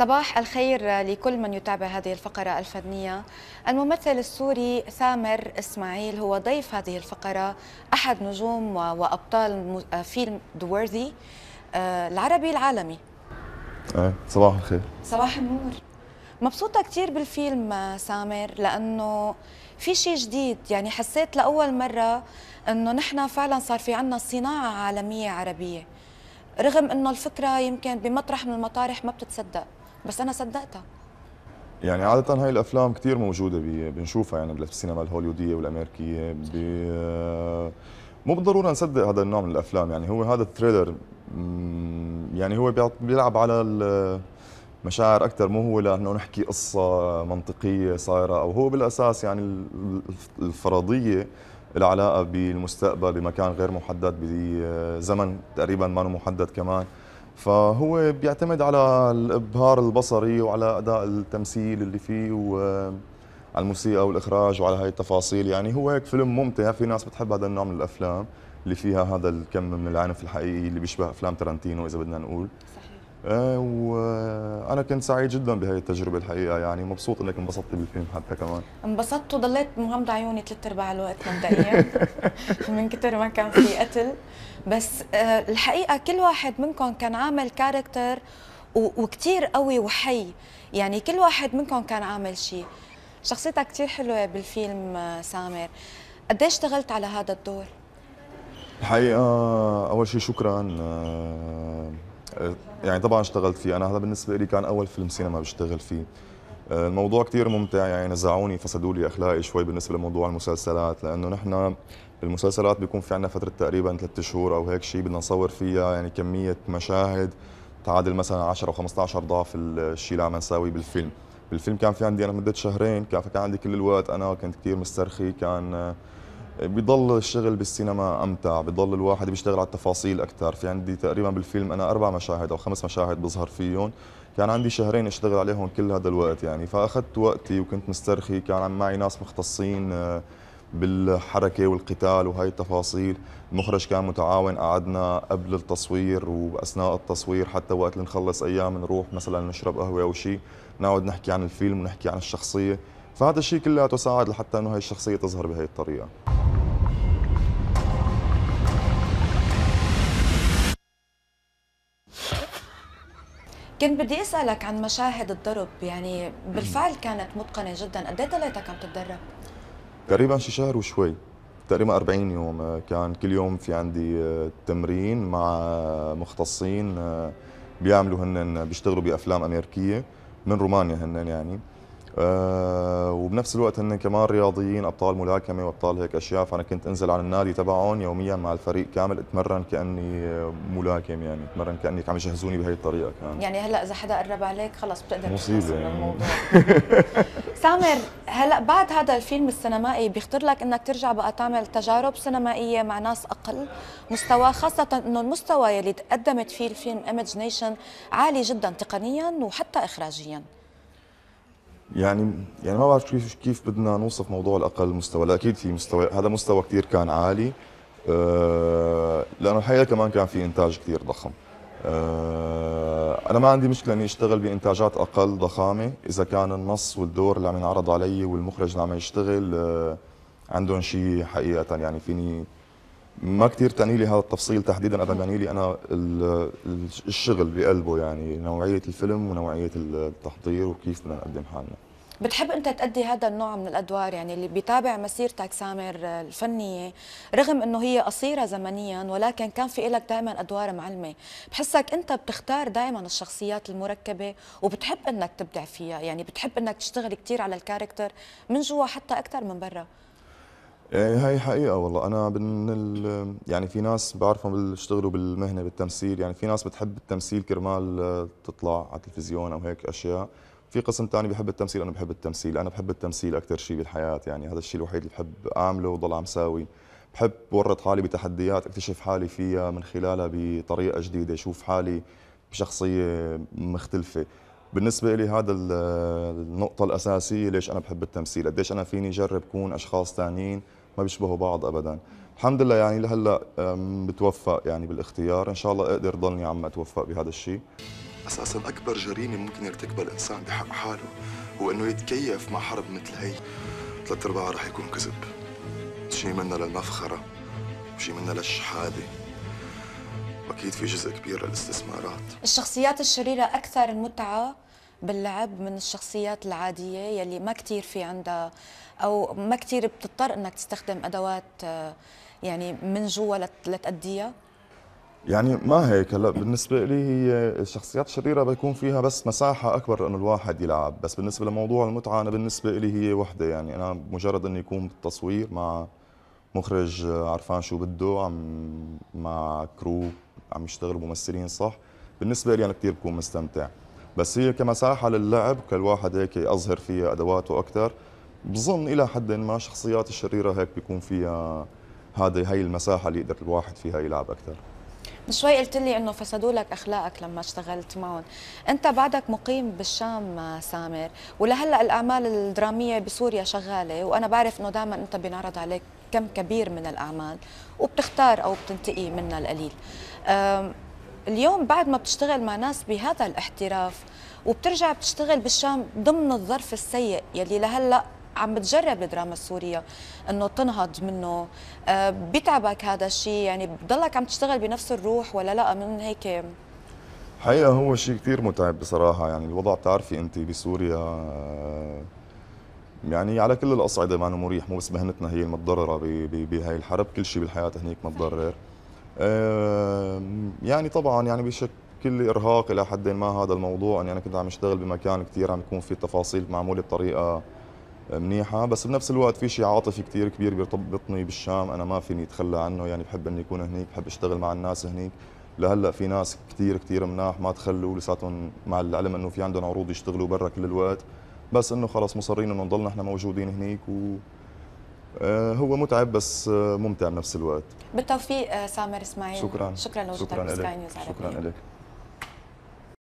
صباح الخير لكل من يتابع هذه الفقرة الفنية الممثل السوري سامر إسماعيل هو ضيف هذه الفقرة أحد نجوم وأبطال فيلم دوورذي آه، العربي العالمي آه، صباح الخير صباح النور مبسوطة كثير بالفيلم آه، سامر لأنه في شيء جديد يعني حسيت لأول مرة أنه نحن فعلا صار في عنا صناعة عالمية عربية رغم أنه الفكرة يمكن بمطرح من المطارح ما بتتصدق بس انا صدقتها يعني عادة هاي الأفلام كثير موجودة بنشوفها يعني بالسينما الهوليودية والأمريكية ب... مو بالضرورة نصدق هذا النوع من الأفلام يعني هو هذا الثريلر يعني هو بيلعب على المشاعر أكثر مو هو لأنه نحكي قصة منطقية صايرة أو هو بالأساس يعني الفرضية العلاقة بالمستقبل بمكان غير محدد بزمن تقريبا ما محدد كمان فهو بيعتمد على الابهار البصري وعلى اداء التمثيل اللي فيه وعلى الموسيقى والاخراج وعلى هاي التفاصيل يعني هو هيك فيلم ممتع في ناس بتحب هذا النوع من الافلام اللي فيها هذا الكم من العنف الحقيقي اللي بيشبه افلام ترنتينو اذا بدنا نقول صحيح. آه، وانا كنت سعيد جدا بهي التجربه الحقيقه يعني مبسوط انك انبسطتي بالفيلم حتى كمان انبسطت وضليت مغمضه عيوني ثلاث ارباع الوقت مبدئيا من كتر ما كان في قتل بس آه، الحقيقه كل واحد منكم كان عامل كاركتر وكثير قوي وحي يعني كل واحد منكم كان عامل شيء شخصيتك كثير حلوه بالفيلم آه، سامر قديش اشتغلت على هذا الدور الحقيقه اول شيء شكرا يعني طبعا اشتغلت فيه انا هذا بالنسبه لي كان اول فيلم سينما بشتغل فيه آه، الموضوع كثير ممتع يعني نزعوني فسدوا لي اخلاقي شوي بالنسبه لموضوع المسلسلات لانه نحن المسلسلات بيكون في عندنا فتره تقريبا ثلاث شهور او هيك شيء بدنا نصور فيها يعني كميه مشاهد تعادل مثلا 10 او 15 ضعف الشيء اللي عم نساويه بالفيلم بالفيلم كان في عندي انا مده شهرين كان عندي كل الوقت انا كنت كثير مسترخي كان آه، بضل الشغل بالسينما امتع بضل الواحد بيشتغل على التفاصيل اكثر في عندي تقريبا بالفيلم انا اربع مشاهد او خمس مشاهد بظهر فيهم كان عندي شهرين اشتغل عليهم كل هذا الوقت يعني فاخذت وقتي وكنت مسترخي كان معي ناس مختصين آه، بالحركه والقتال وهي التفاصيل المخرج كان متعاون قعدنا قبل التصوير واثناء التصوير حتى وقت اللي نخلص ايام نروح مثلا نشرب قهوه او شيء نقعد نحكي عن الفيلم ونحكي عن الشخصيه فهذا الشيء كله تساعد لحتى انه هي الشخصيه تظهر بهي الطريقه كنت بدي اسالك عن مشاهد الضرب يعني بالفعل كانت متقنه جدا قد ايه طلعتك عم تتدرب تقريبا شي شهر وشوي تقريبا 40 يوم كان كل يوم في عندي آه، تمرين مع مختصين آه، بيعملوا هن بيشتغلوا بافلام امريكيه من رومانيا هن يعني آه، وبنفس الوقت هن كمان رياضيين ابطال ملاكمه وابطال هيك اشياء فانا كنت انزل على النادي تبعهم يوميا مع الفريق كامل اتمرن كاني ملاكم يعني اتمرن كاني عم يجهزوني بهي الطريقه كان يعني هلا اذا حدا قرب عليك خلص بتقدر مصيبه يعني الموضوع سامر هلا بعد هذا الفيلم السينمائي بيخطر لك انك ترجع بقى تعمل تجارب سينمائيه مع ناس اقل مستوى خاصه انه المستوى يلي تقدمت فيه الفيلم ايمج نيشن عالي جدا تقنيا وحتى اخراجيا يعني يعني ما بعرف كيف كيف بدنا نوصف موضوع الاقل مستوى لا اكيد في مستوى هذا مستوى كثير كان عالي آه، لانه الحقيقه كمان كان في انتاج كثير ضخم آه، انا ما عندي مشكله اني اشتغل بانتاجات اقل ضخامه اذا كان النص والدور اللي عم ينعرض علي والمخرج اللي عم يشتغل آه، عندهم شيء حقيقه يعني فيني ما كثير تعني لي هذا التفصيل تحديدا قد ما لي انا الشغل بقلبه يعني نوعيه الفيلم ونوعيه التحضير وكيف بدنا نقدم حالنا بتحب انت تأدي هذا النوع من الادوار يعني اللي بيتابع مسيرتك سامر الفنيه رغم انه هي قصيره زمنيا ولكن كان في لك دائما ادوار معلمه بحسك انت بتختار دائما الشخصيات المركبه وبتحب انك تبدع فيها يعني بتحب انك تشتغل كثير على الكاركتر من جوا حتى اكثر من برا يعني هاي حقيقة والله أنا من ال... يعني في ناس بعرفهم بيشتغلوا بالمهنة بالتمثيل يعني في ناس بتحب التمثيل كرمال آه، تطلع على التلفزيون أو هيك أشياء في قسم تاني بحب التمثيل أنا بحب التمثيل أنا بحب التمثيل أكثر شيء بالحياة يعني هذا الشيء الوحيد اللي بحب أعمله وضل عم ساوي بحب ورط حالي بتحديات اكتشف حالي فيها من خلالها بطريقة جديدة شوف حالي بشخصية مختلفة بالنسبة لي هذا آه، النقطة الأساسية ليش أنا بحب التمثيل قديش أنا فيني جرب كون أشخاص ثانيين ما بيشبهوا بعض ابدا الحمد لله يعني لهلا بتوفق يعني بالاختيار ان شاء الله اقدر ضلني عم اتوفق بهذا الشيء اساسا اكبر جريمه ممكن يرتكبها الانسان بحق حاله هو انه يتكيف مع حرب مثل هي ثلاث ارباعها رح يكون كذب شيء منا للمفخره وشيء منا للشحاده واكيد في جزء كبير للاستثمارات الشخصيات الشريره اكثر متعه باللعب من الشخصيات العادية يلي ما كتير في عندها أو ما كتير بتضطر أنك تستخدم أدوات آه، يعني من جوا لتأديها يعني ما هيك هلا بالنسبه لي هي الشخصيات الشريره بيكون فيها بس مساحه اكبر انه الواحد يلعب بس بالنسبه لموضوع المتعه انا بالنسبه لي هي وحده يعني انا مجرد انه يكون بالتصوير مع مخرج آه، عرفان شو بده عم مع كرو عم يشتغلوا ممثلين صح بالنسبه لي انا كثير بكون مستمتع بس هي كمساحه للعب كل واحد هيك يظهر فيها ادواته اكثر بظن الى حد ما شخصيات الشريره هيك بيكون فيها هذه هي المساحه اللي يقدر الواحد فيها يلعب اكثر من شوي قلت لي انه فسدوا لك اخلاقك لما اشتغلت معهم انت بعدك مقيم بالشام آه، سامر ولهلا الاعمال الدراميه بسوريا شغاله وانا بعرف انه دائما انت بينعرض عليك كم كبير من الاعمال وبتختار او بتنتقي منها القليل اليوم بعد ما بتشتغل مع ناس بهذا الاحتراف وبترجع بتشتغل بالشام ضمن الظرف السيء يلي لهلا عم بتجرب الدراما السوريه انه تنهض منه آه، بيتعبك هذا الشيء يعني بضلك عم تشتغل بنفس الروح ولا لا من هيك حقيقه هو شيء كثير متعب بصراحه يعني الوضع بتعرفي انت بسوريا آه، يعني على كل الاصعده ما مريح مو بس مهنتنا هي المتضرره بهي الحرب كل شيء بالحياه هنيك متضرر يعني طبعا يعني بشكل لي ارهاق الى حد ما هذا الموضوع اني يعني انا كنت عم اشتغل بمكان كثير عم يكون في التفاصيل معموله بطريقه منيحه بس بنفس الوقت في شيء عاطفي كثير كبير بيرتبطني بالشام انا ما فيني اتخلى عنه يعني بحب اني اكون هنيك بحب اشتغل مع الناس هنيك لهلا في ناس كثير كثير مناح ما تخلوا لساتهم مع العلم انه في عندهم عروض يشتغلوا برا كل الوقت بس انه خلص مصرين انه نضل نحن موجودين هنيك و آه، هو متعب بس آه، ممتع بنفس الوقت بالتوفيق آه، سامر اسماعيل شكرا شكرا لوجودك بسكاي نيوز شكرا لك